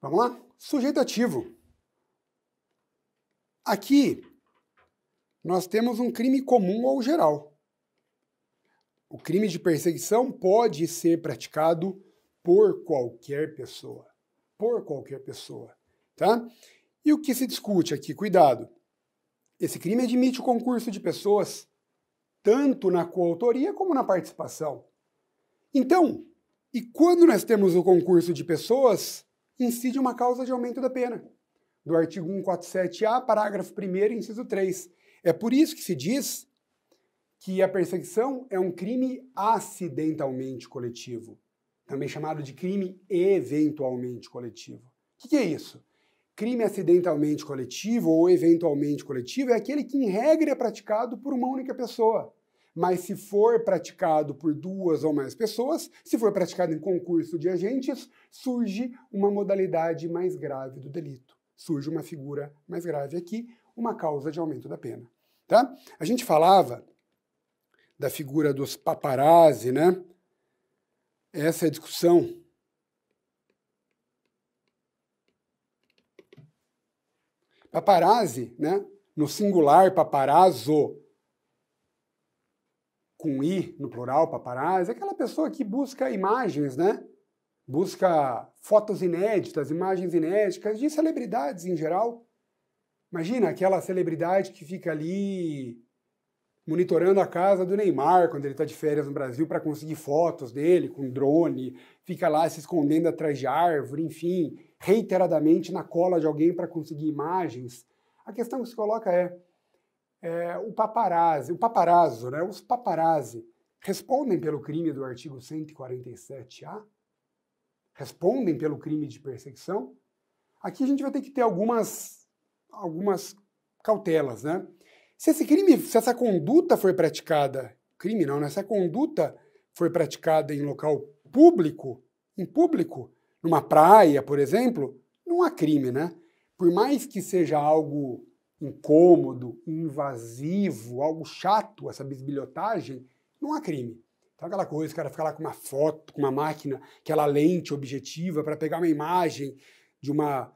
Vamos lá? Sujeito ativo. Aqui, nós temos um crime comum ou geral. O crime de perseguição pode ser praticado por qualquer pessoa. Por qualquer pessoa, tá? E o que se discute aqui? Cuidado. Esse crime admite o concurso de pessoas, tanto na coautoria como na participação. Então, e quando nós temos o concurso de pessoas, incide uma causa de aumento da pena, do artigo 147A, parágrafo 1, inciso 3. É por isso que se diz que a perseguição é um crime acidentalmente coletivo, também chamado de crime eventualmente coletivo. O que, que é isso? Crime acidentalmente coletivo ou eventualmente coletivo é aquele que, em regra, é praticado por uma única pessoa mas se for praticado por duas ou mais pessoas, se for praticado em concurso de agentes, surge uma modalidade mais grave do delito. Surge uma figura mais grave aqui, uma causa de aumento da pena. Tá? A gente falava da figura dos paparazzi, né? Essa é a discussão Paparazzi, né? No singular paparazzo, com i no plural, paparazzi, é aquela pessoa que busca imagens, né? Busca fotos inéditas, imagens inéditas de celebridades em geral. Imagina aquela celebridade que fica ali monitorando a casa do Neymar quando ele está de férias no Brasil para conseguir fotos dele com drone, fica lá se escondendo atrás de árvore, enfim, reiteradamente na cola de alguém para conseguir imagens. A questão que se coloca é: é, o paparazzi, o paparazzo, né, os paparazzi respondem pelo crime do artigo 147A? Respondem pelo crime de perseguição? Aqui a gente vai ter que ter algumas, algumas cautelas, né? Se esse crime, se essa conduta foi praticada, crime não, né? Se a conduta foi praticada em local público, em público, numa praia, por exemplo, não há crime, né? Por mais que seja algo incômodo, invasivo, algo chato, essa bisbilhotagem, não há crime. Então, aquela coisa, o cara ficar lá com uma foto, com uma máquina, aquela lente objetiva para pegar uma imagem de uma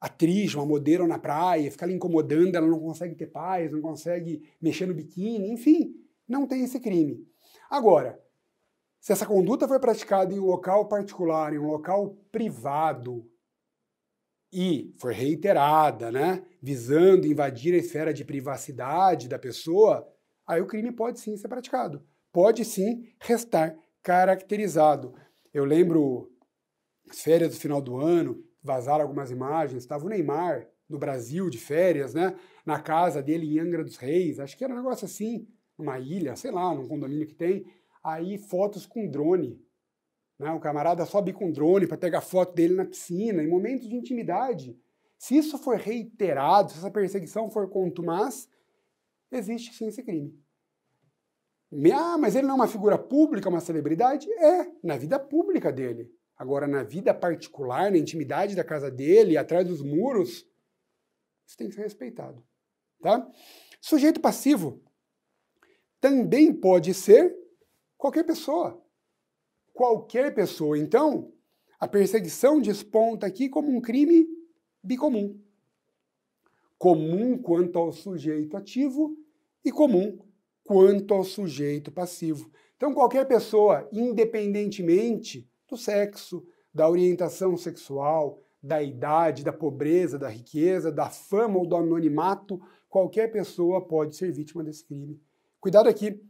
atriz, uma modelo na praia, ficar ali incomodando, ela não consegue ter paz, não consegue mexer no biquíni, enfim, não tem esse crime. Agora, se essa conduta foi praticada em um local particular, em um local privado, e for reiterada, né, visando invadir a esfera de privacidade da pessoa, aí o crime pode sim ser praticado, pode sim restar caracterizado. Eu lembro as férias do final do ano, vazaram algumas imagens, estava o Neymar no Brasil de férias, né, na casa dele em Angra dos Reis, acho que era um negócio assim, uma ilha, sei lá, num condomínio que tem, aí fotos com drone né? O camarada sobe com um drone para pegar foto dele na piscina, em momentos de intimidade. Se isso for reiterado, se essa perseguição for contumaz, existe sim esse crime. Ah, mas ele não é uma figura pública, uma celebridade? É, na vida pública dele. Agora, na vida particular, na intimidade da casa dele, atrás dos muros, isso tem que ser respeitado. Tá? Sujeito passivo também pode ser qualquer pessoa qualquer pessoa. Então, a perseguição desponta aqui como um crime bicomum. Comum quanto ao sujeito ativo e comum quanto ao sujeito passivo. Então, qualquer pessoa, independentemente do sexo, da orientação sexual, da idade, da pobreza, da riqueza, da fama ou do anonimato, qualquer pessoa pode ser vítima desse crime. Cuidado aqui,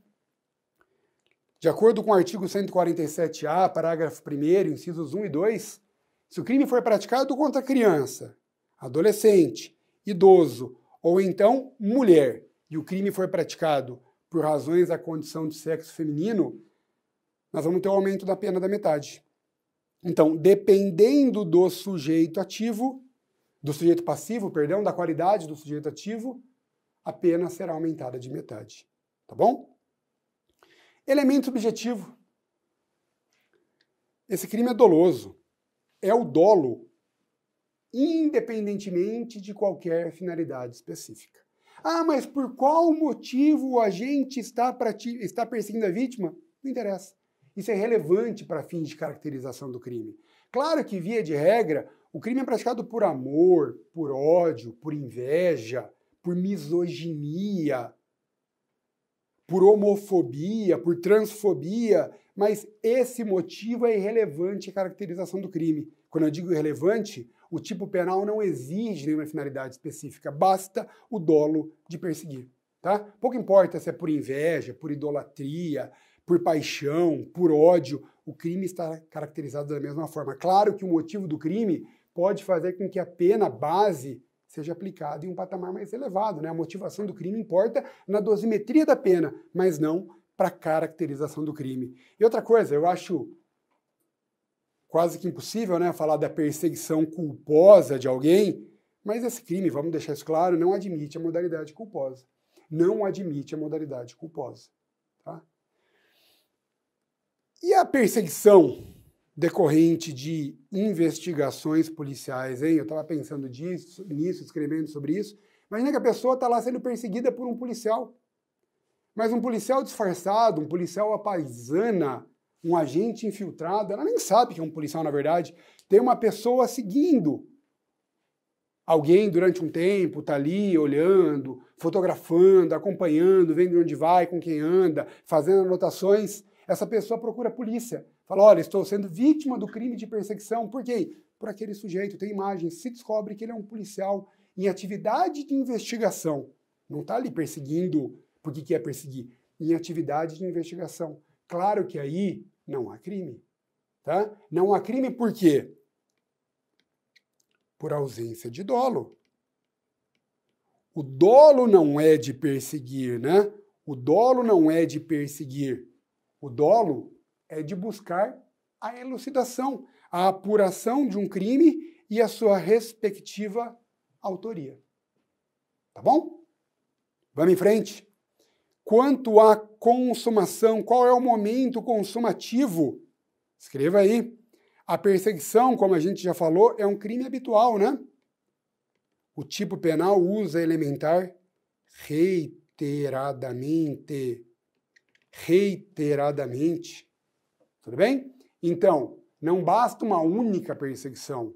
de acordo com o artigo 147-A, parágrafo 1, incisos 1 e 2, se o crime for praticado contra criança, adolescente, idoso ou então mulher, e o crime for praticado por razões da condição de sexo feminino, nós vamos ter o um aumento da pena da metade. Então, dependendo do sujeito ativo, do sujeito passivo, perdão, da qualidade do sujeito ativo, a pena será aumentada de metade. Tá bom? Elemento é objetivo. Esse crime é doloso. É o dolo, independentemente de qualquer finalidade específica. Ah, mas por qual motivo a gente está, está perseguindo a vítima? Não interessa. Isso é relevante para fins de caracterização do crime. Claro que, via de regra, o crime é praticado por amor, por ódio, por inveja, por misoginia, por homofobia, por transfobia, mas esse motivo é irrelevante à caracterização do crime. Quando eu digo irrelevante, o tipo penal não exige nenhuma finalidade específica, basta o dolo de perseguir. Tá? Pouco importa se é por inveja, por idolatria, por paixão, por ódio, o crime está caracterizado da mesma forma. Claro que o motivo do crime pode fazer com que a pena base seja aplicado em um patamar mais elevado. Né? A motivação do crime importa na dosimetria da pena, mas não para a caracterização do crime. E outra coisa, eu acho quase que impossível né, falar da perseguição culposa de alguém, mas esse crime, vamos deixar isso claro, não admite a modalidade culposa. Não admite a modalidade culposa. Tá? E a perseguição decorrente de investigações policiais, hein? Eu estava pensando disso, nisso, escrevendo sobre isso. Imagina né, que a pessoa está lá sendo perseguida por um policial. Mas um policial disfarçado, um policial apaisana, um agente infiltrado, ela nem sabe que é um policial na verdade. Tem uma pessoa seguindo alguém durante um tempo está ali olhando, fotografando, acompanhando, vendo de onde vai, com quem anda, fazendo anotações, essa pessoa procura a polícia. Fala: olha, estou sendo vítima do crime de perseguição. Por quê? Por aquele sujeito, tem imagem. Se descobre que ele é um policial em atividade de investigação, não está ali perseguindo porque quer é perseguir, em atividade de investigação. Claro que aí não há crime. Tá? Não há crime por quê? por ausência de dolo. O dolo não é de perseguir, né? O dolo não é de perseguir. O dolo é de buscar a elucidação, a apuração de um crime e a sua respectiva autoria. Tá bom? Vamos em frente. Quanto à consumação, qual é o momento consumativo? Escreva aí. A perseguição, como a gente já falou, é um crime habitual, né? O tipo penal usa elementar reiteradamente. Reiteradamente. Tudo bem? Então, não basta uma única perseguição.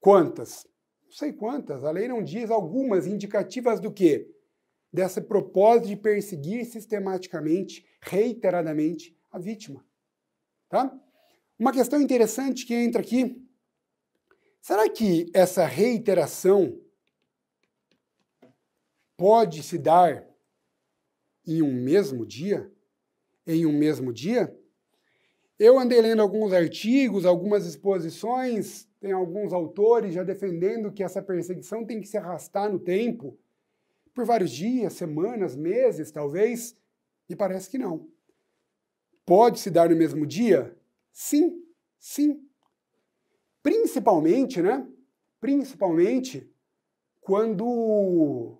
Quantas? Não sei quantas. A lei não diz algumas indicativas do quê? Dessa propósito de perseguir sistematicamente, reiteradamente, a vítima. Tá? Uma questão interessante que entra aqui: será que essa reiteração pode se dar em um mesmo dia? Em um mesmo dia? Eu andei lendo alguns artigos, algumas exposições, tem alguns autores já defendendo que essa perseguição tem que se arrastar no tempo, por vários dias, semanas, meses, talvez, e parece que não. Pode se dar no mesmo dia? Sim, sim. Principalmente, né? Principalmente quando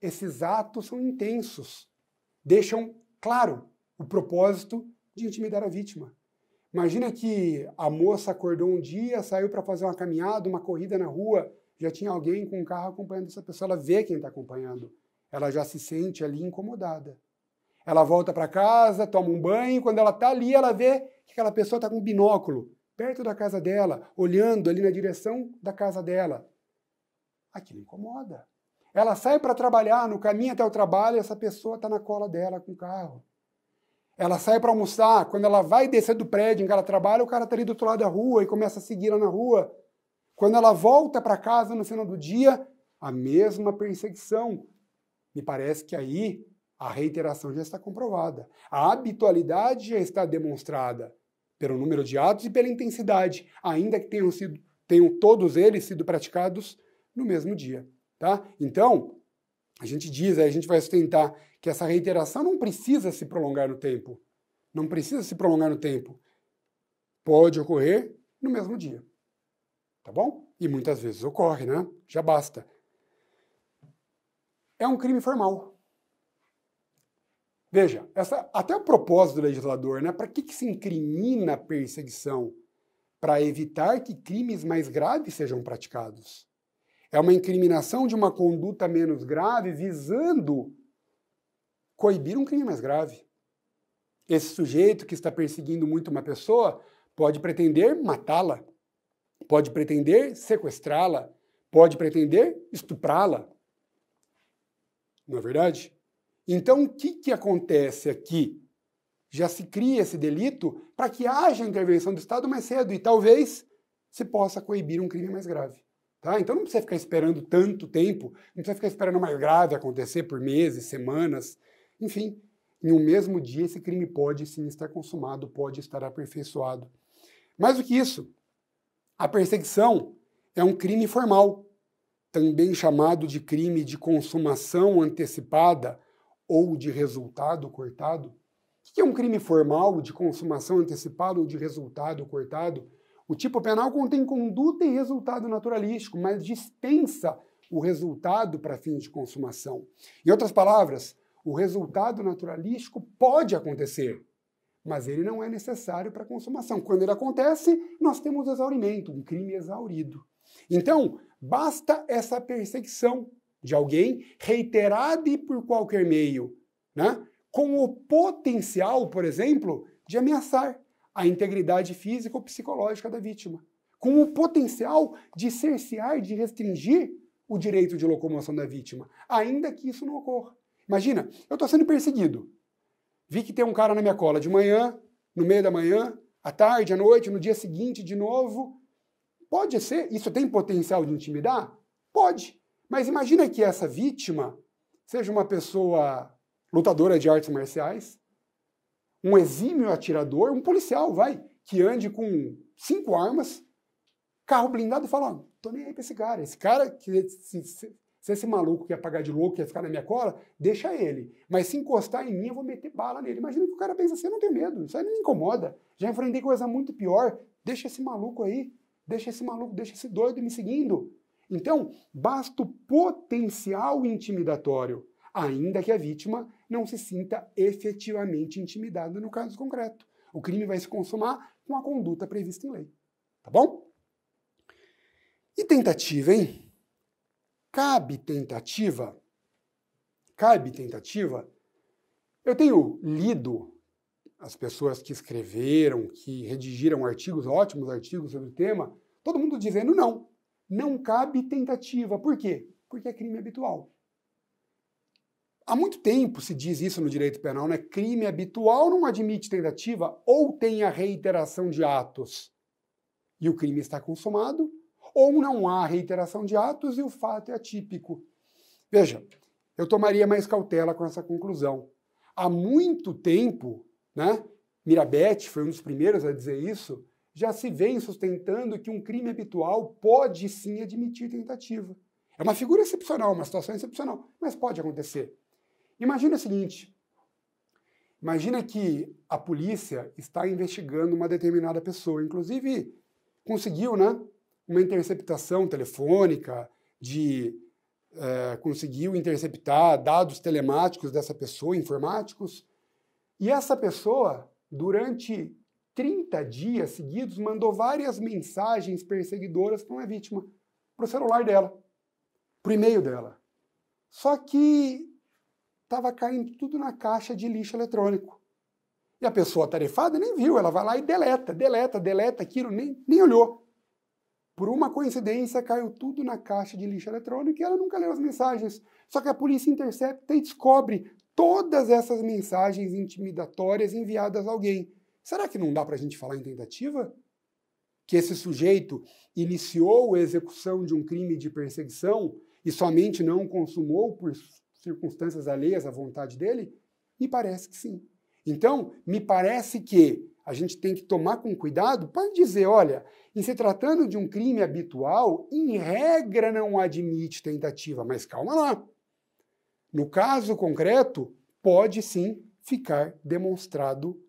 esses atos são intensos, deixam claro o propósito de intimidar a vítima. Imagina que a moça acordou um dia, saiu para fazer uma caminhada, uma corrida na rua, já tinha alguém com um carro acompanhando essa pessoa, ela vê quem está acompanhando, ela já se sente ali incomodada. Ela volta para casa, toma um banho, quando ela está ali, ela vê que aquela pessoa está com um binóculo perto da casa dela, olhando ali na direção da casa dela. Aquilo incomoda. Ela sai para trabalhar, no caminho até o trabalho, essa pessoa está na cola dela com o carro. Ela sai para almoçar, quando ela vai descer do prédio em que ela trabalha, o cara está ali do outro lado da rua e começa a seguir ela na rua. Quando ela volta para casa no final do dia, a mesma perseguição. Me parece que aí a reiteração já está comprovada. A habitualidade já está demonstrada pelo número de atos e pela intensidade, ainda que tenham, sido, tenham todos eles sido praticados no mesmo dia. Tá? Então, a gente diz, a gente vai sustentar que essa reiteração não precisa se prolongar no tempo. Não precisa se prolongar no tempo. Pode ocorrer no mesmo dia. Tá bom? E muitas vezes ocorre, né? Já basta. É um crime formal. Veja, essa, até o propósito do legislador, né? Para que, que se incrimina a perseguição? Para evitar que crimes mais graves sejam praticados. É uma incriminação de uma conduta menos grave visando coibir um crime mais grave. Esse sujeito que está perseguindo muito uma pessoa pode pretender matá-la, pode pretender sequestrá-la, pode pretender estuprá-la. Não é verdade? Então, o que, que acontece aqui? Já se cria esse delito para que haja intervenção do Estado mais cedo e talvez se possa coibir um crime mais grave. Tá? Então, não precisa ficar esperando tanto tempo, não precisa ficar esperando mais grave acontecer por meses, semanas, enfim. Em um mesmo dia, esse crime pode sim estar consumado, pode estar aperfeiçoado. Mais do que isso, a perseguição é um crime formal, também chamado de crime de consumação antecipada ou de resultado cortado? O que é um crime formal de consumação antecipada ou de resultado cortado? O tipo penal contém conduta e resultado naturalístico, mas dispensa o resultado para fins de consumação. Em outras palavras, o resultado naturalístico pode acontecer, mas ele não é necessário para a consumação. Quando ele acontece, nós temos exaurimento, um crime exaurido. Então, basta essa perseguição de alguém, reiterada e por qualquer meio, né? com o potencial, por exemplo, de ameaçar a integridade física ou psicológica da vítima, com o potencial de cercear, de restringir o direito de locomoção da vítima, ainda que isso não ocorra. Imagina, eu estou sendo perseguido. Vi que tem um cara na minha cola de manhã, no meio da manhã, à tarde, à noite, no dia seguinte, de novo. Pode ser, isso tem potencial de intimidar? Pode. Mas imagina que essa vítima seja uma pessoa lutadora de artes marciais, um exímio atirador, um policial, vai, que ande com cinco armas, carro blindado e fala: oh, tô nem aí pra esse cara. Esse cara, que, se, se, se esse maluco quer pagar de louco, quer ficar na minha cola, deixa ele. Mas se encostar em mim, eu vou meter bala nele. Imagina que o cara pensa assim: eu não tenho medo, isso aí não me incomoda. Já enfrentei coisa muito pior, deixa esse maluco aí, deixa esse maluco, deixa esse doido me seguindo. Então, basta o potencial intimidatório, ainda que a vítima não se sinta efetivamente intimidada no caso concreto. O crime vai se consumar com a conduta prevista em lei. Tá bom? E tentativa, hein? Cabe tentativa? Cabe tentativa? Eu tenho lido as pessoas que escreveram, que redigiram artigos, ótimos artigos sobre o tema, todo mundo dizendo não não cabe tentativa. Por quê? Porque é crime habitual. Há muito tempo se diz isso no direito penal, né? Crime habitual não admite tentativa ou tem a reiteração de atos e o crime está consumado, ou não há reiteração de atos e o fato é atípico. Veja, eu tomaria mais cautela com essa conclusão. Há muito tempo, né? Mirabete foi um dos primeiros a dizer isso, já se vem sustentando que um crime habitual pode sim admitir tentativa. É uma figura excepcional, uma situação excepcional, mas pode acontecer. Imagina o seguinte: imagina que a polícia está investigando uma determinada pessoa, inclusive conseguiu, né, uma interceptação telefônica de é, conseguiu interceptar dados telemáticos dessa pessoa, informáticos, e essa pessoa, durante 30 dias seguidos, mandou várias mensagens perseguidoras para uma vítima, para o celular dela, para o e-mail dela. Só que estava caindo tudo na caixa de lixo eletrônico. E a pessoa tarefada nem viu, ela vai lá e deleta, deleta, deleta aquilo, nem, nem olhou. Por uma coincidência, caiu tudo na caixa de lixo eletrônico e ela nunca leu as mensagens. Só que a polícia intercepta e descobre todas essas mensagens intimidatórias enviadas a alguém. Será que não dá para a gente falar em tentativa? Que esse sujeito iniciou a execução de um crime de perseguição e somente não consumou por circunstâncias alheias à vontade dele? Me parece que sim. Então, me parece que a gente tem que tomar com cuidado para dizer, olha, em se tratando de um crime habitual, em regra não admite tentativa, mas calma lá. No caso concreto, pode sim ficar demonstrado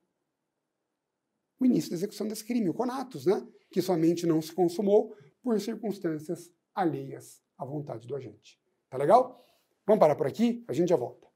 o início da execução desse crime, o conatus, né? que somente não se consumou por circunstâncias alheias à vontade do agente. Tá legal? Vamos parar por aqui, a gente já volta.